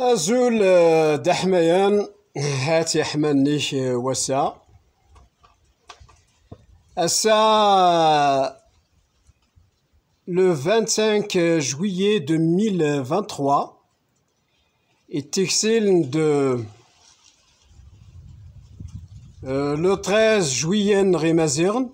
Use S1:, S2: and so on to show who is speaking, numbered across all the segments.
S1: azul, دحميان هات يحملني وسا أسا le 25 juillet 2023 et texte de euh, le 13 juillet Rémazern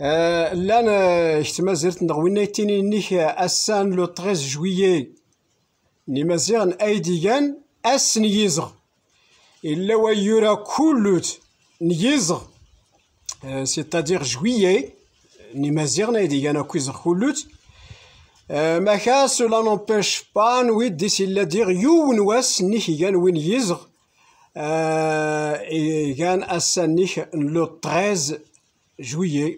S1: euh, là euh, je te mazert ndawinetini ni le 13 juillet Nimaziɣen aydi-gan ass n yiẓɣ, yella wayyur-a kullut n yiẓɣ, c'est-à-dire juillet, Nimaziɣen aydi-gan akk iẓɣ kullut, maca cela n'empêche pas nwiḍ d isilla diɣ yiwen wass nnek igan win yiẓɣ, igan ass-a-nnek n le 13 juillet,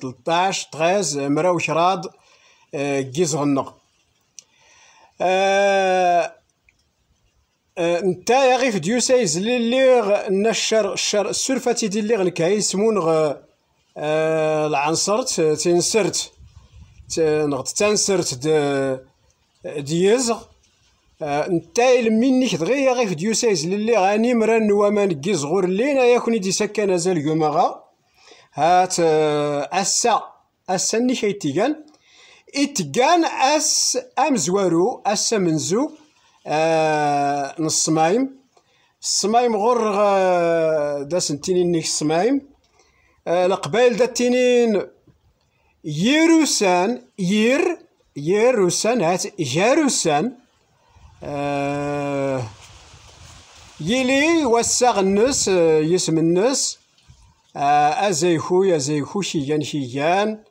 S1: tleṭṭac, treize, mraw kraḍ n yiẓɣ-nneɣ. آه، آه، نتايا غير في ديوسايز لي ليغ الشر الشر السرفة ديال ليغ الكايس غ آه، العنصرت تنسرت نغط تنسرت ديزغ نتا منك دغيا غير في ديوسايز لي غاني مران ومان كي صغور لينا ياكني دي سكان زال يومغا هات اسا اسا ني كيتيغان إتقان أس أمزورو أس منزو آه نصمايم الصمايم غر آه، دا سنتينين نيك الصمايم آه القبائل دا تينين يروسان ير يروسان هات جاروسان آه يلي وساغ النس آه، يسم النس آه أزيخو يزيخو شيان شيان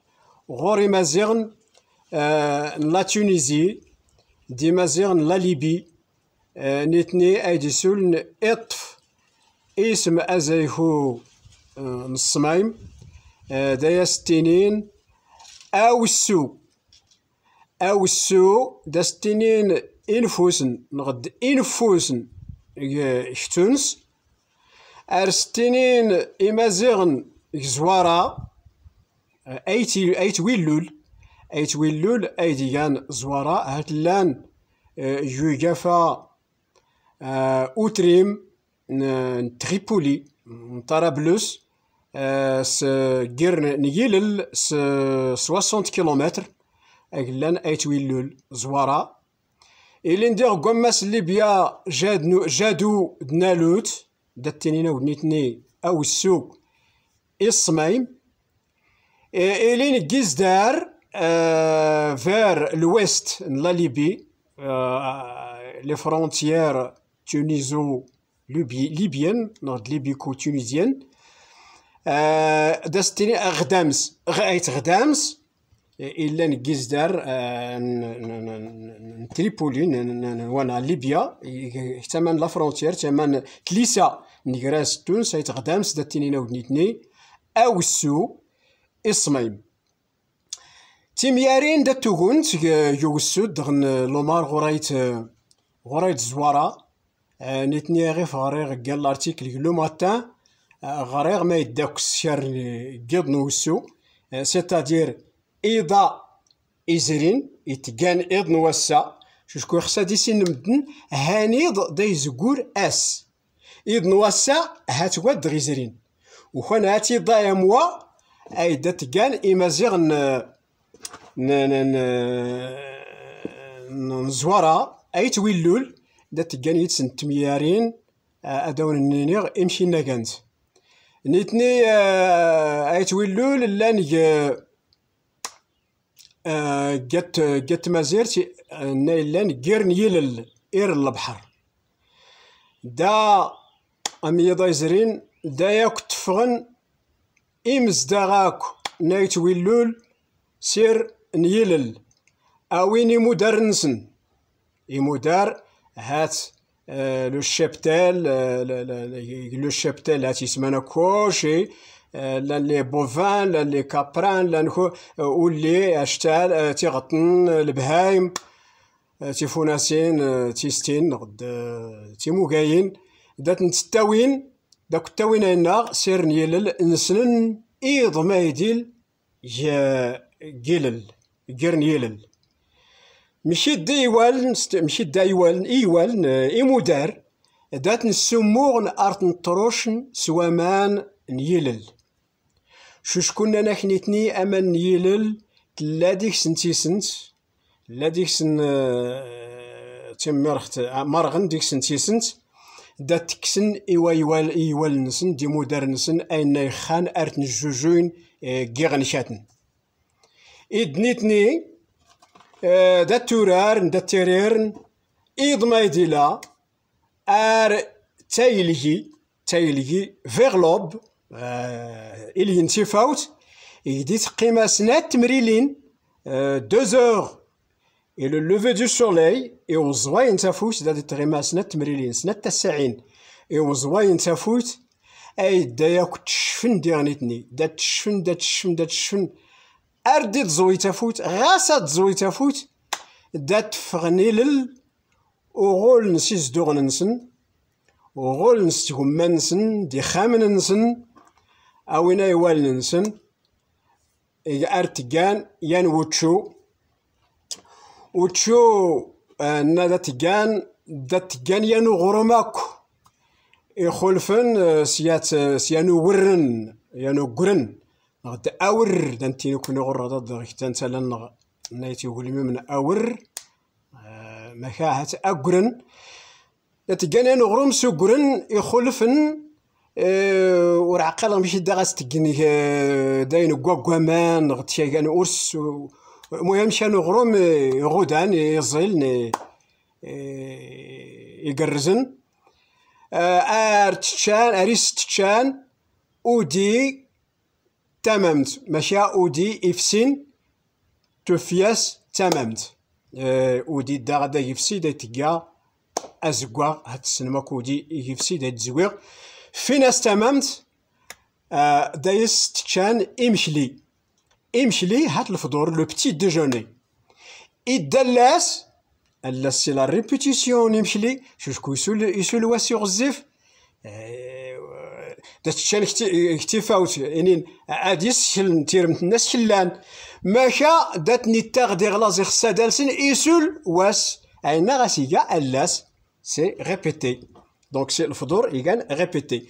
S1: غوري مازيغن لا تونيزي دي زيغن لا ليبي نيتني ايدي سولن اطف اسم ازيهو نصمايم دايا ستينين او السو او السو دا ستينين انفوسن نغد انفوسن ار ارستينين امازيغن زوارا ايتي ايت ويلول ايت ويلول ديان زوارا هاتلان آه، يوغافا آه، اوتريم تريبولي طرابلس آه، س غير نيلل س 60 كيلومتر اغلان ايت ويلول زوارا إلين دير غوماس ليبيا جاد نو جادو دنالوت داتنينا ونيتني أو السوق الصميم إلين جيزدار Euh, vers l'ouest de la Libye, euh, les frontieres ليبيان نورد ليبيكو تونيزيان دازتني غدامس غايت غدامس الا نكيزدار تريبولي وانا ليبيا تمن لا فرونتير تمن كليسا نيغراس تونس غدامس داتني ناودنيتني او السو اسميم تيميارين دا التوغنت يوسود دغن لومار غرايت غرايت زوارا نتني غيف غريغ قال لارتيكل لو ماتان غريغ ما يداك السير قد نوسو سيتادير إيضا إزرين يتقان إيض نوسا شكون يخصها ديسين نمدن هانيض دايزكور أس إيض نوسا هات واد غيزرين وخوان هاتي ضايا موا أيدا تقان إمازيغن نزورا اي تويلول دات كانيت سنت ميارين ادون آه، النينيغ امشي نكانت نيتني آه، اي تويلول لان آه، جات جات مازيرت نايلان جيرن يلل اير البحر دا امي دايزرين دا ياك تفغن امز امزداغاك نايت ويلول سير نيلل اويني أوين يمودار نسن هات آه، لو شابتال آه، لو شابتال هات يسمانا كوشي آه، لان لي بوفان لان لي كابران لان ولي اشتال تيغطن البهايم تيفوناسين تيستين غد تيموكاين دات نتتاوين داك التاوين هنا سير نيلل نسنن ايض ما يا جيلل جرن يلل مشي دا مشي ست... ماشي دا إيوالن إيمودار دات نسموغن ارت نطروشن سوامان نيلل شو شكون انا خنيتني امان نيلل لا ديك سنتي سنت لا ديك سن تمرخت مرغن ديك سنتي سنت دات تكسن ايوا ايوال ايوال نسن دي مودار نسن اين خان ارت نجوجوين كيغنشاتن إدنيتني آه دا تورارن دا تيريرن إيد ما يديلا آر تايلهي تايلهي فيغلوب آه إلي نتيفاوت إيديت قيمة سنة تمريلين آه دو زوغ le lever du soleil et on زواين تافوت دا تغيما سنة تمريلين سنة تسعين إيو on زواين تافوت اي دا ياك تشفن ديغنيتني دا تشفن دا تشفن دا تشفن, دا تشفن اردي تزوي تفوت غاس تزوي تفوت دات تفغني لل وغول نسي زدوغ نسن وغول نستهما نسن دي خامن نسن اوينا يوال نسن ارتقان يان وچو وتشو آه نادا تقان يانو غرماكو يخلفن آه، سيات آه، سيانو ورن يانو قرن غد أور دانتي يكون غرة ضدغ تانتا لان نايتي ولمي من أور آه، مكاهة أقرن يتجنن غروم سقرن يخلفن آه، ورعقل مش دغس تجني آه، داين غتشي كان أرس المهم شان غروم غودان يزيل يقرزن ار تشان اريس تشان ودي تممت ماشي اودي افسين تفياس تممت آه، اودي دا غدا يفسي دا تقا ازكوا هاد السنما كودي يفسي دا تزويغ فيناس تممت آه، دايس تشان امشلي امشلي هاد الفطور لو بتي ديجوني يدلاس اللاس سي لا ريبيتيسيون امشلي شو شكون يسول يسول واسي غزيف آه، دا تشال يعني عادي سكل تيرمت الناس شلان ماشا داتني تاغ دي غلاز خصا دالسن ايسول واس عينا غاسي كاع اللاس سي ريبيتي دونك سي الفضور يكان ريبيتي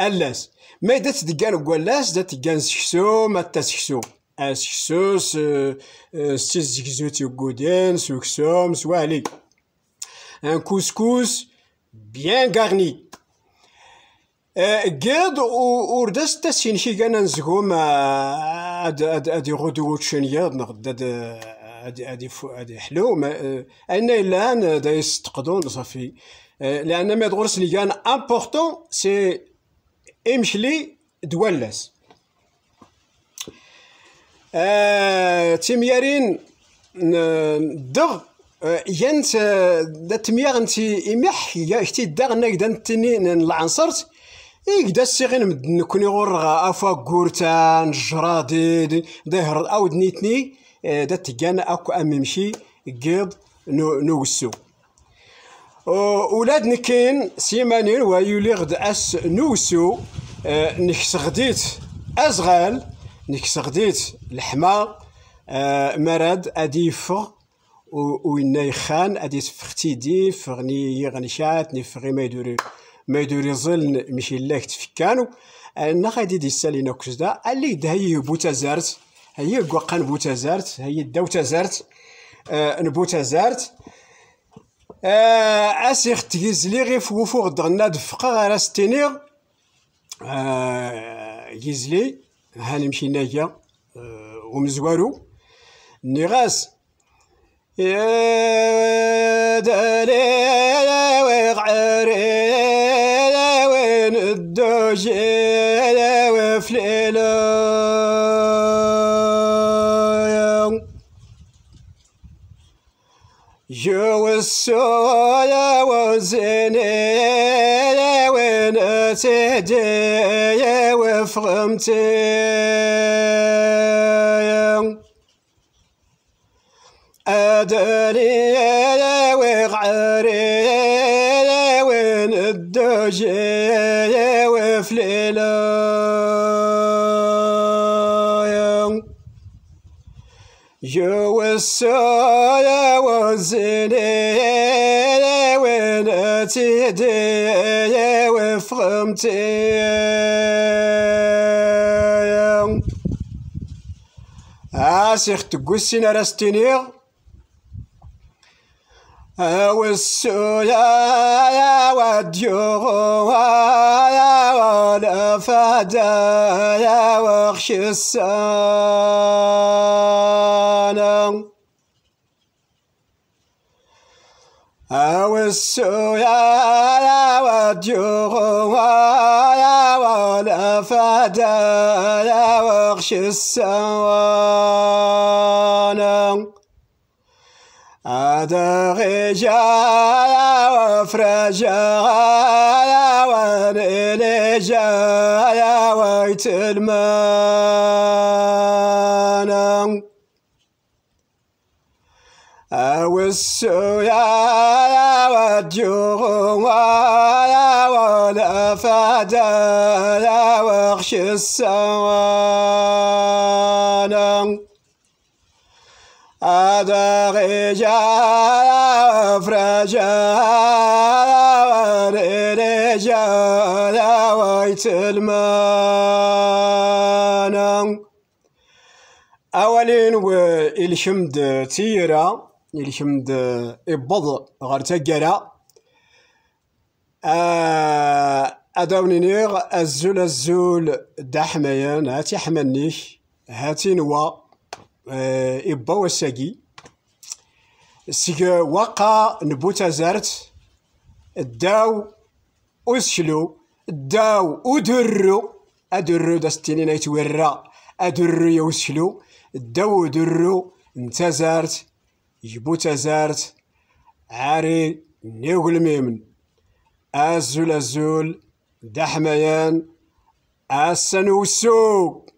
S1: اللاس ما دات دكان كوالاس دات كان سكسو ما تسكسو اسكسو سي زكزو تيكودين سوكسوم سوالي ان كوسكوس بيان غارني قد ورداس تاسين شي كان نزغوم اد اد اد غدو وتشنياض نغد اد اد اد حلو ان الان دا يستقدون صافي لان ما دغرس لي كان امبورطون سي امشلي دولاس ا تيميارين دغ ينت دتميار انت امح يا اختي دغ نقدر نتني العنصرت إيك غير مدن كوني غور أفا كورتان جرادي ظهر أو دنيتني آه، دا تيكان أكو أميمشي قيض نوسو ولاد نكين سيمانين ويولي غد أس نوسو آه، نكس غديت أزغال نكس غديت الحما آه، أدي أديفغ وإنا يخان أديت دي فغني غنشات نفغي ما يدوري ما يدور يظل مشي الله تفكانو انا غادي دي السالينا كوزدا اللي ده هي بوتازارت هي قوقان بوتازارت هي داوتازارت آه نبوتازارت آه اسيخ تيزلي غير فوفوغ دغنا دفقا غير ستينيغ آه هانمشي هنمشي نايا آه ومزوارو نيغاس
S2: يا دليل جيلا وفليلا جو السولا وزنيلا ونتديا وفغمتيا أدريا وغعريا وندجيا يوسع وزني ونأتي دي
S1: وفرمتي أسيخ تقسين رستنيغ والسويا يا وديوغو
S2: يا والأفادا يا وخشي السويا والجغوايا والأفدايا واغشي السوانا أدغجايا ويت المانا ويتلمانا أوسويا ولا فدا لا وخش السوان هذا غجا فرجا ورجا
S1: ويت المانا أولين والشمد تيرا الشمد إبض غرتجرا آه، أدوني نيغ الزول الزول دحميان هاتي حمني هاتي نوا آه، إبا وساقي سيك وقا نبوتا زارت داو أسلو داو أدرو أدرو داستيني ورا أدرو يوسلو الداو أدرو نتا زارت يبوتا زارت عاري نيغل ميمن أزول أزول دحميان السنوسو